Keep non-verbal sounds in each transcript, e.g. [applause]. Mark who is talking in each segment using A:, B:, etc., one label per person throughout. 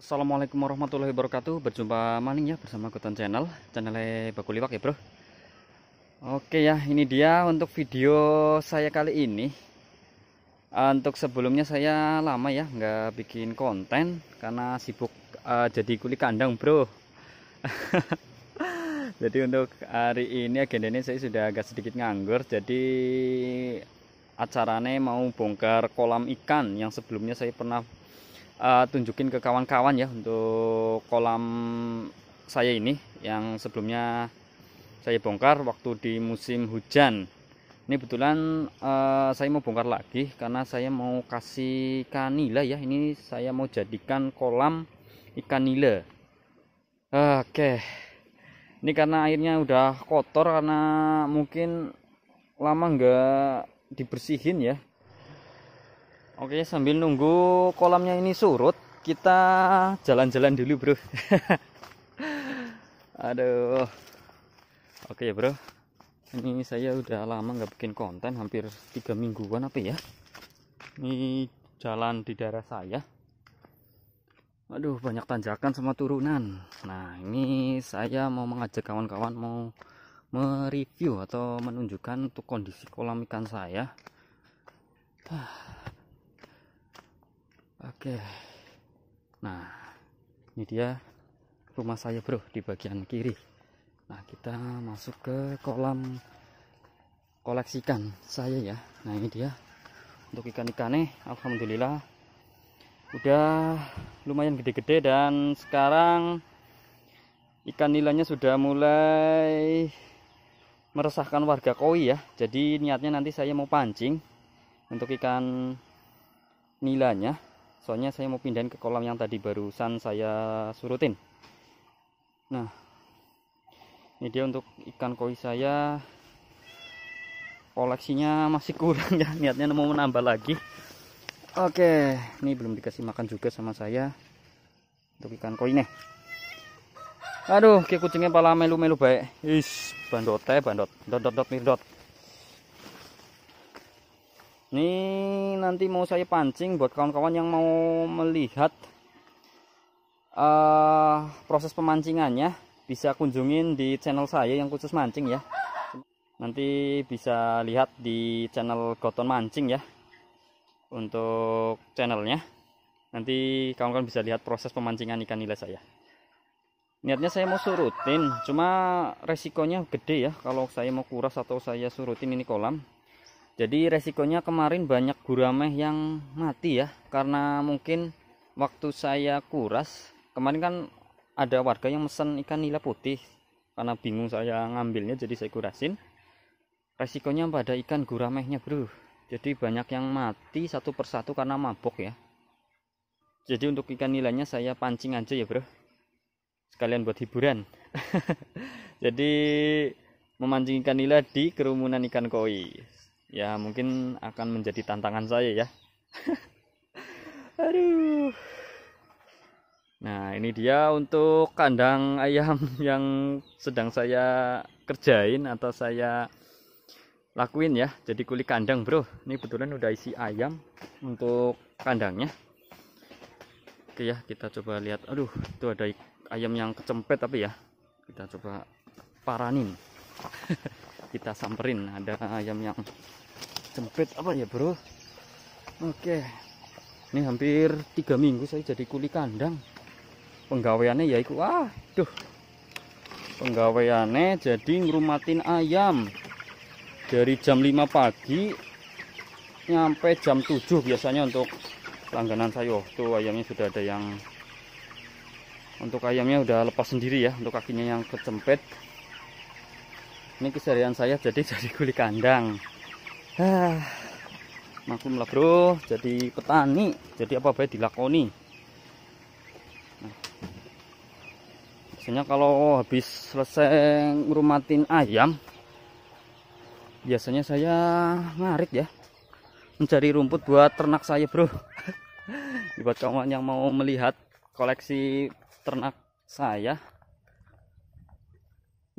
A: Assalamualaikum warahmatullahi wabarakatuh Berjumpa maning ya bersama Kuton Channel Channelnya e Baku Liwak ya bro Oke ya ini dia untuk video saya kali ini ah, Untuk sebelumnya saya lama ya nggak bikin konten Karena sibuk uh, jadi kuli kandang bro [laughs] Jadi untuk hari ini agenda ini saya sudah agak sedikit nganggur Jadi acaranya mau bongkar kolam ikan yang sebelumnya saya pernah uh, tunjukin ke kawan-kawan ya untuk kolam saya ini yang sebelumnya saya bongkar waktu di musim hujan ini kebetulan uh, saya mau bongkar lagi karena saya mau kasih ikan nila ya ini saya mau jadikan kolam ikan nila oke ini karena airnya udah kotor karena mungkin lama nggak dibersihin ya Oke, sambil nunggu kolamnya ini surut, kita jalan-jalan dulu, Bro. [laughs] Aduh. Oke ya, Bro. Ini saya udah lama nggak bikin konten, hampir tiga mingguan apa ya? Ini jalan di daerah saya. Aduh, banyak tanjakan sama turunan. Nah, ini saya mau mengajak kawan-kawan mau mereview atau menunjukkan untuk kondisi kolam ikan saya. Oke. Nah, ini dia rumah saya, Bro, di bagian kiri. Nah, kita masuk ke kolam koleksikan saya ya. Nah, ini dia. Untuk ikan-ikannya alhamdulillah udah lumayan gede-gede dan sekarang ikan nilainya sudah mulai meresahkan warga koi ya. Jadi niatnya nanti saya mau pancing untuk ikan nilainya soalnya saya mau pindahin ke kolam yang tadi barusan saya surutin nah ini dia untuk ikan koi saya koleksinya masih kurang ya niatnya mau menambah lagi oke ini belum dikasih makan juga sama saya untuk ikan koi nih aduh kayak kucingnya pala melu-melu baik is bandot teh bandot dot dot dot dot ini nanti mau saya pancing buat kawan-kawan yang mau melihat uh, proses pemancingannya bisa kunjungin di channel saya yang khusus mancing ya nanti bisa lihat di channel Goton Mancing ya untuk channelnya nanti kawan-kawan bisa lihat proses pemancingan ikan nila saya niatnya saya mau surutin cuma resikonya gede ya kalau saya mau kuras atau saya surutin ini kolam jadi resikonya kemarin banyak gurameh yang mati ya karena mungkin waktu saya kuras kemarin kan ada warga yang mesen ikan nila putih karena bingung saya ngambilnya jadi saya kurasin resikonya pada ikan guramehnya bro jadi banyak yang mati satu persatu karena mabok ya jadi untuk ikan nilainya saya pancing aja ya bro sekalian buat hiburan [laughs] jadi memancing ikan nila di kerumunan ikan koi ya mungkin akan menjadi tantangan saya ya [laughs] aduh nah ini dia untuk kandang ayam [laughs] yang sedang saya kerjain atau saya lakuin ya jadi kulit kandang bro ini kebetulan udah isi ayam untuk kandangnya oke ya kita coba lihat aduh itu ada ayam yang kecempet tapi ya kita coba paranin [laughs] kita samperin ada ayam yang jempet apa ya bro oke ini hampir tiga minggu saya jadi kuli kandang penggaweannya ya itu waduh penggaweannya jadi ngerumatin ayam dari jam 5 pagi nyampe jam 7 biasanya untuk langganan saya tuh ayamnya sudah ada yang untuk ayamnya udah lepas sendiri ya untuk kakinya yang kecempet ini keseharian saya jadi jadi [laughs] kulit kandang ah, maklum lah bro jadi petani jadi apa baik dilakoni nah, biasanya kalau habis selesai ngurumatin ayam biasanya saya ngarit ya mencari rumput buat ternak saya bro [laughs] buat kawan yang mau melihat koleksi ternak saya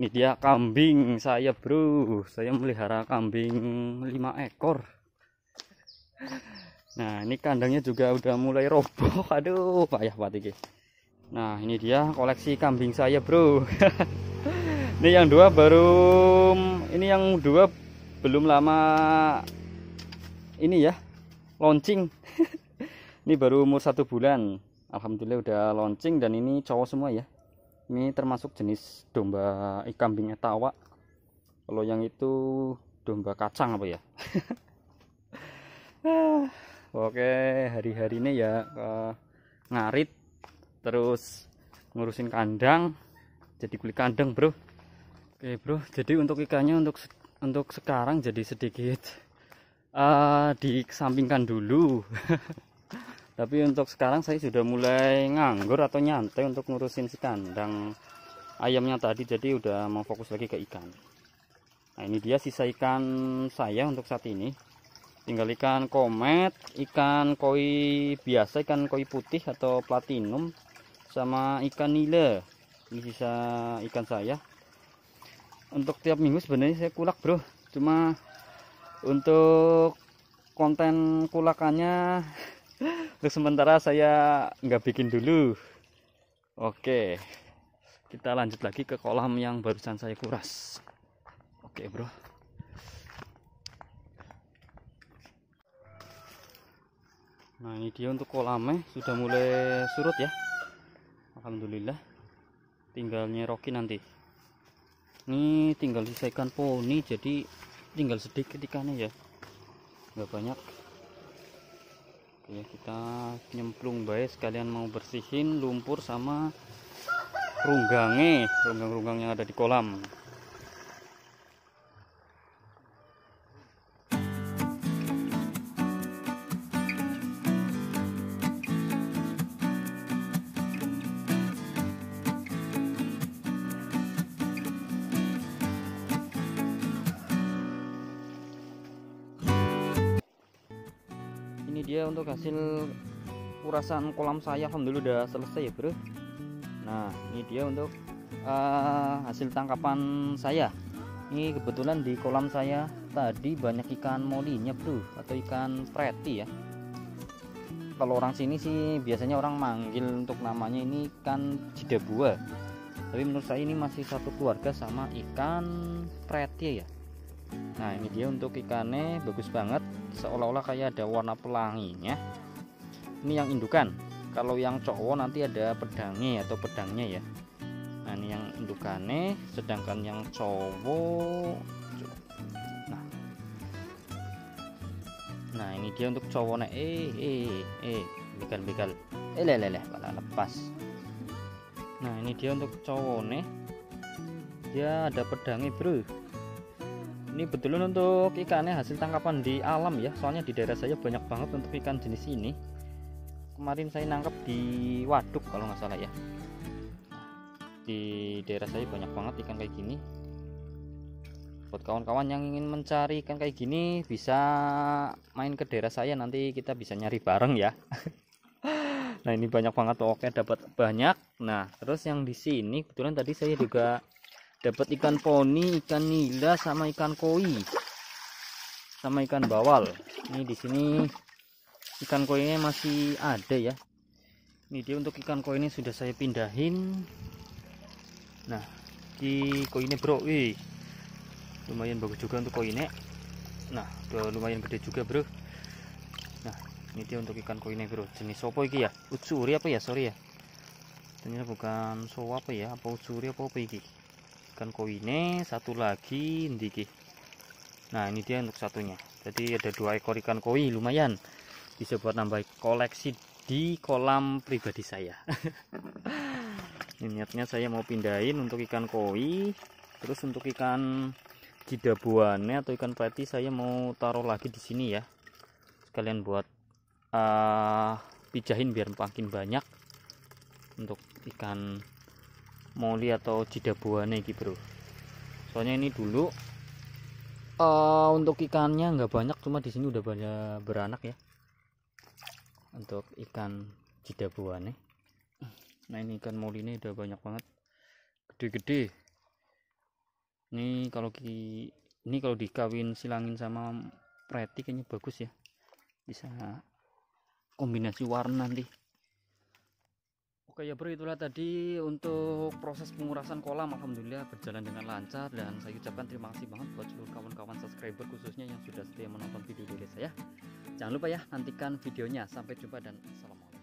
A: ini dia kambing saya bro saya melihara kambing 5 ekor nah ini kandangnya juga udah mulai roboh [laughs] aduh payah banget ini nah ini dia koleksi kambing saya bro [laughs] ini yang dua baru ini yang dua belum lama ini ya launching [laughs] ini baru umur satu bulan Alhamdulillah udah launching dan ini cowok semua ya ini termasuk jenis domba ikan etawa kalau yang itu domba kacang apa ya [laughs] ah, oke hari-hari ini ya eh, ngarit terus ngurusin kandang jadi kulit kandang bro oke bro jadi untuk ikannya untuk untuk sekarang jadi sedikit uh, disampingkan dulu [laughs] tapi untuk sekarang saya sudah mulai nganggur atau nyantai untuk ngurusin si kandang ayamnya tadi jadi udah mau fokus lagi ke ikan nah ini dia sisa ikan saya untuk saat ini tinggal ikan komet ikan koi biasa ikan koi putih atau platinum sama ikan nila ini sisa ikan saya untuk tiap minggu sebenarnya saya kulak bro cuma untuk konten kulakannya untuk sementara saya nggak bikin dulu oke kita lanjut lagi ke kolam yang barusan saya kuras oke bro nah ini dia untuk kolamnya sudah mulai surut ya Alhamdulillah tinggal nyeroki nanti ini tinggal disaikan poni jadi tinggal sedikit ikannya ya nggak banyak ya kita nyemplung baik sekalian mau bersihin lumpur sama runggangnya runggang-runggang yang ada di kolam ini dia untuk hasil urasan kolam saya alhamdulillah udah selesai ya bro nah ini dia untuk uh, hasil tangkapan saya ini kebetulan di kolam saya tadi banyak ikan molinya bro atau ikan preti ya kalau orang sini sih biasanya orang manggil untuk namanya ini ikan jidabua tapi menurut saya ini masih satu keluarga sama ikan preti ya nah ini dia untuk ikannya bagus banget seolah-olah kayak ada warna ya ini yang indukan kalau yang cowok nanti ada pedangnya ya, atau pedangnya ya nah ini yang indukannya sedangkan yang cowok nah nah ini dia untuk cowoknya eh eh eh bikal bikal eh leh. malah lepas nah ini dia untuk cowoknya dia ada pedangnya bro ini betulan untuk ikannya hasil tangkapan di alam ya soalnya di daerah saya banyak banget untuk ikan jenis ini kemarin saya nangkep di waduk kalau nggak salah ya di daerah saya banyak banget ikan kayak gini buat kawan-kawan yang ingin mencari ikan kayak gini bisa main ke daerah saya nanti kita bisa nyari bareng ya [laughs] nah ini banyak banget oke dapat banyak nah terus yang di sini kebetulan tadi saya juga dapat ikan poni ikan nila sama ikan koi sama ikan bawal ini di sini ikan nya masih ada ya ini dia untuk ikan koi ini sudah saya pindahin nah di koi ini bro wih lumayan bagus juga untuk koi ini nah udah lumayan gede juga bro nah ini dia untuk ikan koi ini bro jenis sopo iki ya utsuri apa ya sorry ya ternyata bukan sopo apa ya apa utsuri apa apa iki ikan koinnya satu lagi ndiki nah ini dia untuk satunya jadi ada dua ekor ikan koi lumayan bisa buat nambah koleksi di kolam pribadi saya [laughs] niatnya saya mau pindahin untuk ikan koi terus untuk ikan jidabuane atau ikan peti saya mau taruh lagi di sini ya sekalian buat uh, pijahin biar makin banyak untuk ikan moli atau oh, cidabuane gitu bro soalnya ini dulu uh, untuk ikannya nggak banyak cuma di sini udah banyak beranak ya untuk ikan cidabuane nah ini ikan moli ini udah banyak banget gede-gede ini kalau ki ini kalau dikawin silangin sama preti kayaknya bagus ya bisa kombinasi warna nanti Oke ya bro itulah tadi untuk proses pengurasan kolam Alhamdulillah berjalan dengan lancar dan saya ucapkan terima kasih banget buat seluruh kawan-kawan subscriber khususnya yang sudah setia menonton video dari saya Jangan lupa ya nantikan videonya sampai jumpa dan assalamualaikum